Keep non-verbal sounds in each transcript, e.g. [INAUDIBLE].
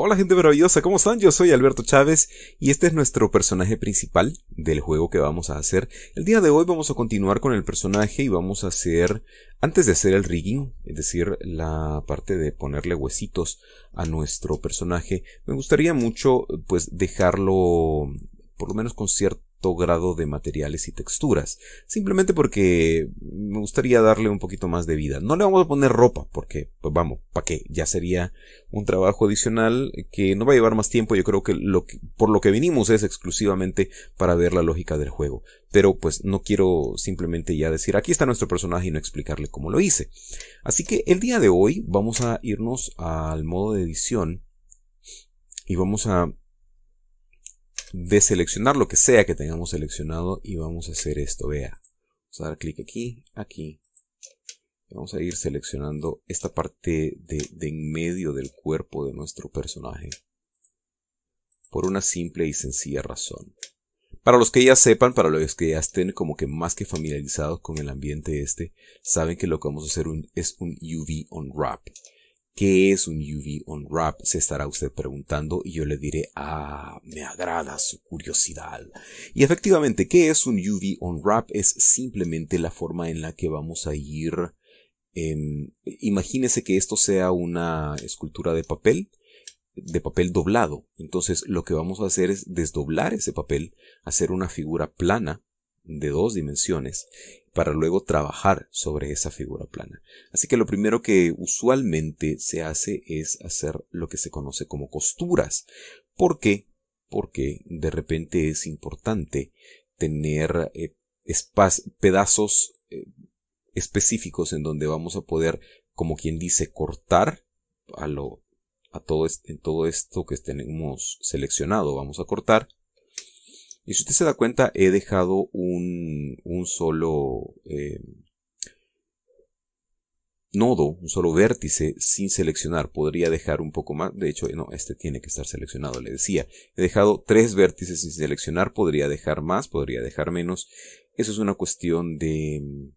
Hola gente maravillosa, ¿cómo están? Yo soy Alberto Chávez y este es nuestro personaje principal del juego que vamos a hacer. El día de hoy vamos a continuar con el personaje y vamos a hacer, antes de hacer el rigging, es decir, la parte de ponerle huesitos a nuestro personaje, me gustaría mucho pues dejarlo por lo menos con cierto grado de materiales y texturas, simplemente porque me gustaría darle un poquito más de vida. No le vamos a poner ropa, porque, pues vamos, ¿para qué? Ya sería un trabajo adicional que no va a llevar más tiempo, yo creo que, lo que por lo que vinimos es exclusivamente para ver la lógica del juego, pero pues no quiero simplemente ya decir, aquí está nuestro personaje y no explicarle cómo lo hice. Así que el día de hoy vamos a irnos al modo de edición y vamos a de seleccionar lo que sea que tengamos seleccionado y vamos a hacer esto, vea. Vamos a dar clic aquí, aquí. Vamos a ir seleccionando esta parte de, en medio del cuerpo de nuestro personaje. Por una simple y sencilla razón. Para los que ya sepan, para los que ya estén como que más que familiarizados con el ambiente este, saben que lo que vamos a hacer es un UV on ¿Qué es un UV unwrap? Se estará usted preguntando y yo le diré, ah, me agrada su curiosidad. Y efectivamente, ¿qué es un UV unwrap? Es simplemente la forma en la que vamos a ir. Em, imagínese que esto sea una escultura de papel, de papel doblado. Entonces, lo que vamos a hacer es desdoblar ese papel, hacer una figura plana de dos dimensiones para luego trabajar sobre esa figura plana. Así que lo primero que usualmente se hace es hacer lo que se conoce como costuras. ¿Por qué? Porque de repente es importante tener eh, espacio pedazos eh, específicos en donde vamos a poder, como quien dice, cortar a lo a todo, en todo esto que tenemos seleccionado. Vamos a cortar y si usted se da cuenta, he dejado un, un solo eh, nodo, un solo vértice sin seleccionar. Podría dejar un poco más. De hecho, no, este tiene que estar seleccionado, le decía. He dejado tres vértices sin seleccionar. Podría dejar más, podría dejar menos. Eso es una cuestión de,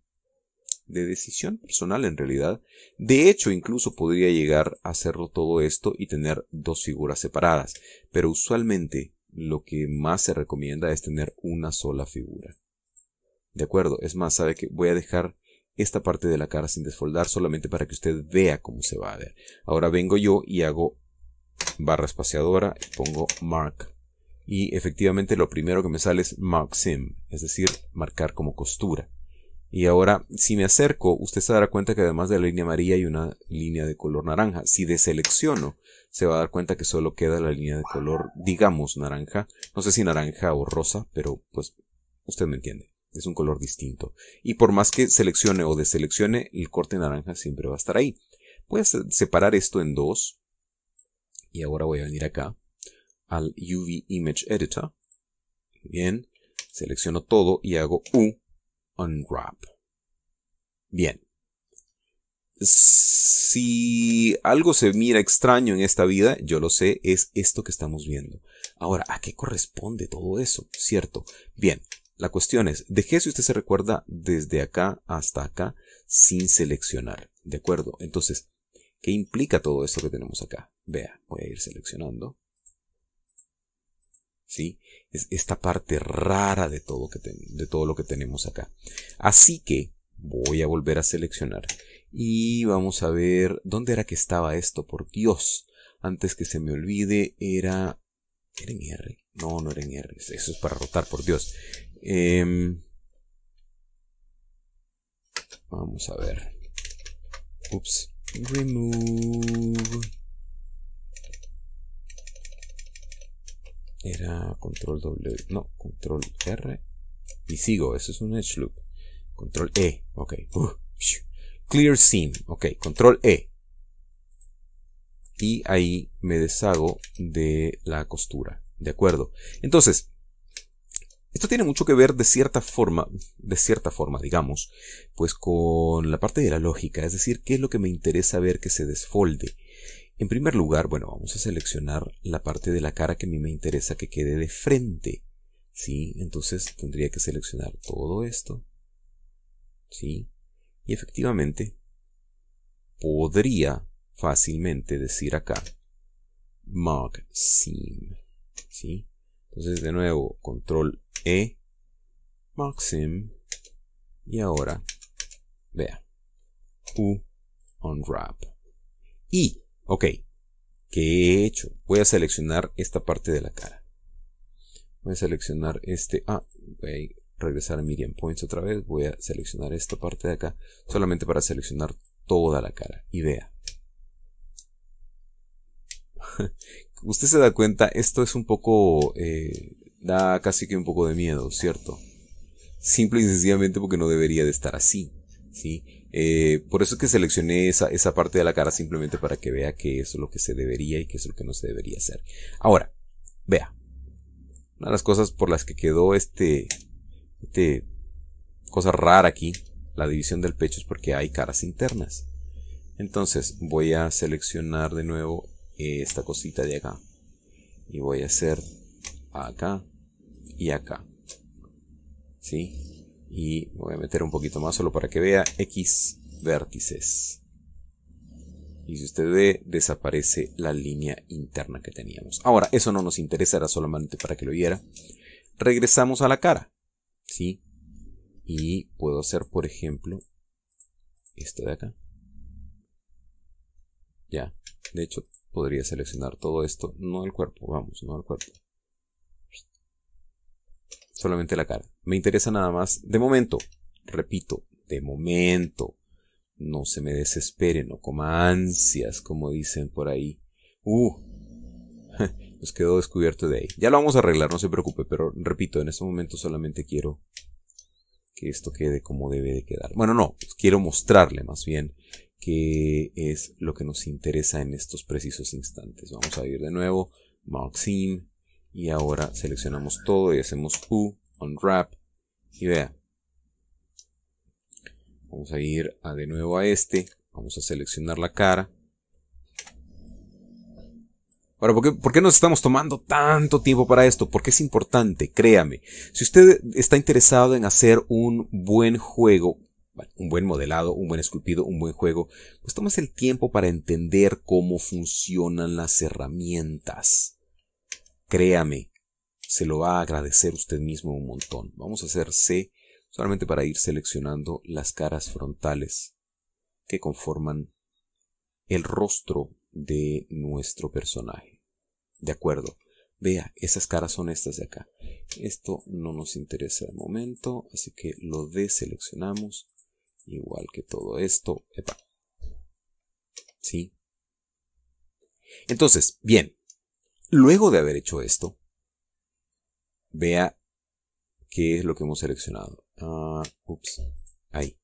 de decisión personal en realidad. De hecho, incluso podría llegar a hacerlo todo esto y tener dos figuras separadas. Pero usualmente lo que más se recomienda es tener una sola figura. De acuerdo, es más, sabe que voy a dejar esta parte de la cara sin desfoldar solamente para que usted vea cómo se va a ver. Ahora vengo yo y hago barra espaciadora, y pongo mark. Y efectivamente lo primero que me sale es mark sim, es decir, marcar como costura. Y ahora, si me acerco, usted se dará cuenta que además de la línea amarilla hay una línea de color naranja. Si deselecciono se va a dar cuenta que solo queda la línea de color, digamos, naranja. No sé si naranja o rosa, pero pues usted me entiende. Es un color distinto. Y por más que seleccione o deseleccione, el corte naranja siempre va a estar ahí. Voy a separar esto en dos. Y ahora voy a venir acá al UV Image Editor. Bien. Selecciono todo y hago U Unwrap. Bien. Si algo se mira extraño en esta vida, yo lo sé, es esto que estamos viendo. Ahora, ¿a qué corresponde todo eso? ¿Cierto? Bien, la cuestión es, dejé si usted se recuerda desde acá hasta acá sin seleccionar. ¿De acuerdo? Entonces, ¿qué implica todo esto que tenemos acá? Vea, voy a ir seleccionando. ¿Sí? Es esta parte rara de todo, que de todo lo que tenemos acá. Así que voy a volver a seleccionar y vamos a ver, ¿dónde era que estaba esto? Por Dios, antes que se me olvide, era... ¿Era en R? No, no era en R, eso es para rotar, por Dios. Em, vamos a ver. Ups, remove. Era control W, no, control R. Y sigo, eso es un edge loop. Control E, ok. Uh, Clear Scene. Ok, control E. Y ahí me deshago de la costura. De acuerdo. Entonces, esto tiene mucho que ver de cierta forma, de cierta forma, digamos, pues con la parte de la lógica, es decir, qué es lo que me interesa ver que se desfolde. En primer lugar, bueno, vamos a seleccionar la parte de la cara que a mí me interesa que quede de frente. ¿Sí? Entonces tendría que seleccionar todo esto. ¿Sí? Y efectivamente, podría fácilmente decir acá, Mark ¿sí? Entonces, de nuevo, control E, Mark Sim. Y ahora, vea, U, unwrap. Y, ok, ¿qué he hecho? Voy a seleccionar esta parte de la cara. Voy a seleccionar este, ah, regresar a Miriam Points otra vez. Voy a seleccionar esta parte de acá. Solamente para seleccionar toda la cara. y vea [LAUGHS] Usted se da cuenta, esto es un poco... Eh, da casi que un poco de miedo, ¿cierto? Simple y sencillamente porque no debería de estar así. ¿sí? Eh, por eso es que seleccioné esa, esa parte de la cara simplemente para que vea que eso es lo que se debería y que es lo que no se debería hacer. Ahora, vea. Una de las cosas por las que quedó este, este, cosa rara aquí, la división del pecho es porque hay caras internas. Entonces voy a seleccionar de nuevo eh, esta cosita de acá. Y voy a hacer acá y acá. ¿Sí? Y voy a meter un poquito más solo para que vea X vértices. Y si usted ve, desaparece la línea interna que teníamos. Ahora, eso no nos interesa, solamente para que lo viera. Regresamos a la cara. ¿sí? Y puedo hacer, por ejemplo, esto de acá. Ya, de hecho, podría seleccionar todo esto, no el cuerpo, vamos, no el cuerpo. Solamente la cara. Me interesa nada más, de momento, repito, de momento. No se me desespere, no coma ansias, como dicen por ahí. Uh, nos pues, quedó descubierto de ahí. Ya lo vamos a arreglar, no se preocupe, pero repito, en este momento solamente quiero que esto quede como debe de quedar. Bueno, no, pues, quiero mostrarle más bien qué es lo que nos interesa en estos precisos instantes. Vamos a ir de nuevo, Maxim, y ahora seleccionamos todo y hacemos Q, Unwrap, y vea. Vamos a ir de nuevo a este, vamos a seleccionar la cara, Ahora, ¿por qué, nos estamos tomando tanto tiempo para esto? Porque es importante, créame. Si usted está interesado en hacer un buen juego, un buen modelado, un buen esculpido, un buen juego, pues tomas el tiempo para entender cómo funcionan las herramientas. Créame, se lo va a agradecer usted mismo un montón. Vamos a hacer C solamente para ir seleccionando las caras frontales que conforman el rostro de nuestro personaje. De acuerdo. Vea, esas caras son estas de acá. Esto no nos interesa de momento, así que lo deseleccionamos. Igual que todo esto. ¿Sí? Entonces, bien. Luego de haber hecho esto, vea qué es lo que hemos seleccionado. ah. ups, ahí.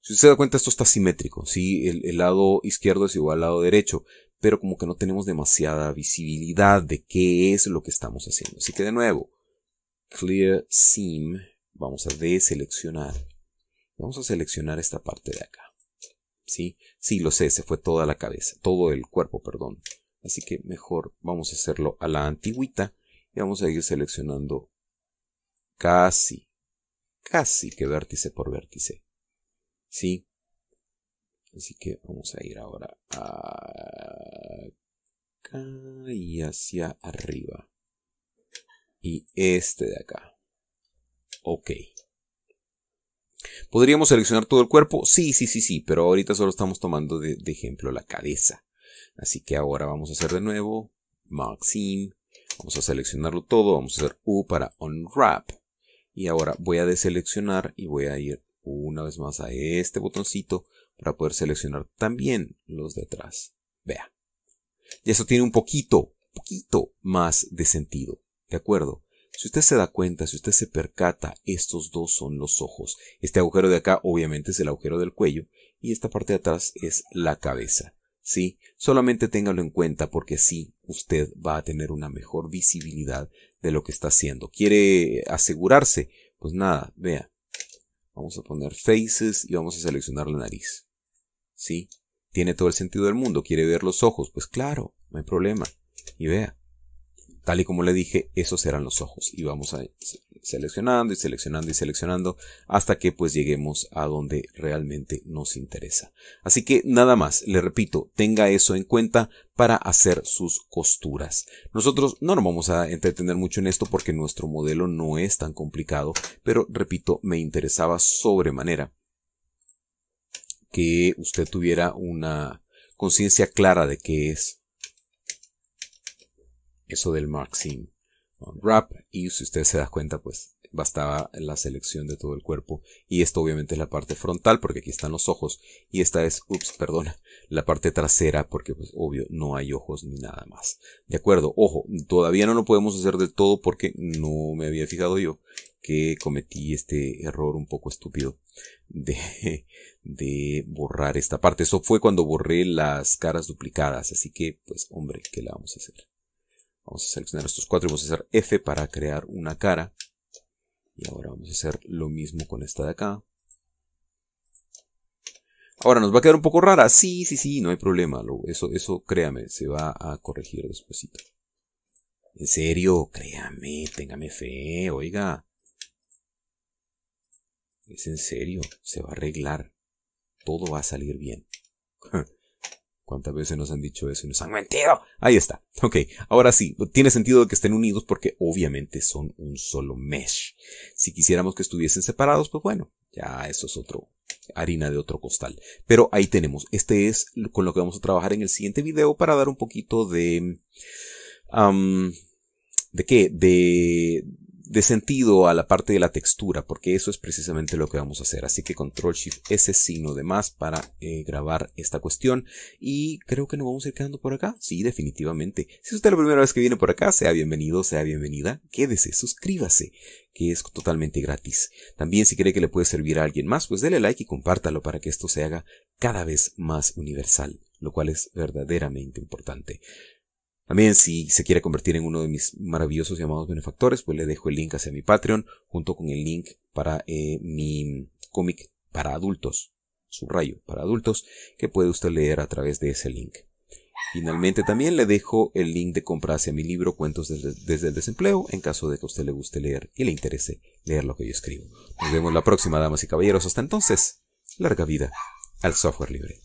Si usted se da cuenta, esto está simétrico. si el, lado izquierdo es igual al lado derecho pero como que no tenemos demasiada visibilidad de qué es lo que estamos haciendo. Así que de nuevo, Clear Seam, vamos a deseleccionar. Vamos a seleccionar esta parte de acá. ¿Sí? Sí, lo sé, se fue toda la cabeza, todo el cuerpo, perdón. Así que mejor vamos a hacerlo a la antigüita y vamos a ir seleccionando casi, casi que vértice por vértice. ¿Sí? Así que vamos a ir ahora acá y hacia arriba. Y este de acá. Ok. ¿Podríamos seleccionar todo el cuerpo? Sí, sí, sí, sí, pero ahorita solo estamos tomando de, ejemplo la cabeza. Así que ahora vamos a hacer de nuevo Maxim. Vamos a seleccionarlo todo. Vamos a hacer U para Unwrap. Y ahora voy a deseleccionar y voy a ir una vez más a este botoncito para poder seleccionar también los de atrás. Vea. Y eso tiene un poquito, poquito más de sentido. ¿De acuerdo? Si usted se da cuenta, si usted se percata, estos dos son los ojos. Este agujero de acá obviamente es el agujero del cuello y esta parte de atrás es la cabeza. Sí, solamente téngalo en cuenta porque así usted va a tener una mejor visibilidad de lo que está haciendo. ¿Quiere asegurarse? Pues nada, vea. Vamos a poner faces y vamos a seleccionar la nariz. Sí, tiene todo el sentido del mundo. ¿Quiere ver los ojos? Pues claro, no hay problema. Y vea. Tal y como le dije, esos eran los ojos. Y vamos a seleccionando y seleccionando y seleccionando hasta que pues lleguemos a donde realmente nos interesa. Así que nada más, le repito, tenga eso en cuenta para hacer sus costuras. Nosotros no nos vamos a entretener mucho en esto porque nuestro modelo no es tan complicado, pero repito, me interesaba sobremanera que usted tuviera una conciencia clara de qué es eso del maxim wrap y si usted se da cuenta pues bastaba la selección de todo el cuerpo y esto obviamente es la parte frontal porque aquí están los ojos y esta es ups perdona [LAUGHS] la parte trasera porque pues obvio no hay ojos ni nada más de acuerdo ojo todavía no lo podemos hacer del todo porque no me había fijado yo que cometí este error un poco estúpido de, [LAUGHS] de borrar esta parte. Eso fue cuando borré las caras duplicadas. Así que, pues, hombre, ¿qué la vamos a hacer? Vamos a seleccionar estos cuatro y vamos a hacer F para crear una cara. Y ahora vamos a hacer lo mismo con esta de acá. Ahora nos va a quedar un poco rara. Sí, sí, sí, no hay problema. Eso, eso créame, se va a corregir despuesito. En serio, créame, téngame fe, oiga. Es en serio, se va a arreglar. Todo va a salir bien. [LAUGHS] ¿Cuántas veces nos han dicho eso y nos han mentido? Ahí está. Ok, ahora sí, tiene sentido que estén unidos porque obviamente son un solo mesh. Si quisiéramos que estuviesen separados, pues bueno, ya eso es otro, harina de otro costal. Pero ahí tenemos. Este es con lo que vamos a trabajar en el siguiente video para dar un poquito de... ¿De qué? De, de sentido a la parte de la textura, porque eso es precisamente lo que vamos a hacer. Así que control shift S signo de más para eh, grabar esta cuestión. Y creo que nos vamos a ir quedando por acá. Sí, definitivamente. Si es usted la primera vez que viene por acá, sea bienvenido, sea bienvenida. Quédese, suscríbase que es totalmente gratis. También si cree que le puede servir a alguien más, pues dele like y compártalo para que esto se haga cada vez más universal, lo cual es verdaderamente importante. También si se quiere convertir en uno de mis maravillosos llamados benefactores, pues le dejo el link hacia mi Patreon junto con el link para eh, mi cómic para adultos, subrayo, para adultos, que puede usted leer a través de ese link. Finalmente también le dejo el link de compra hacia mi libro Cuentos desde, desde el desempleo en caso de que a usted le guste leer y le interese leer lo que yo escribo. Nos vemos la próxima, damas y caballeros. Hasta entonces, larga vida al software libre.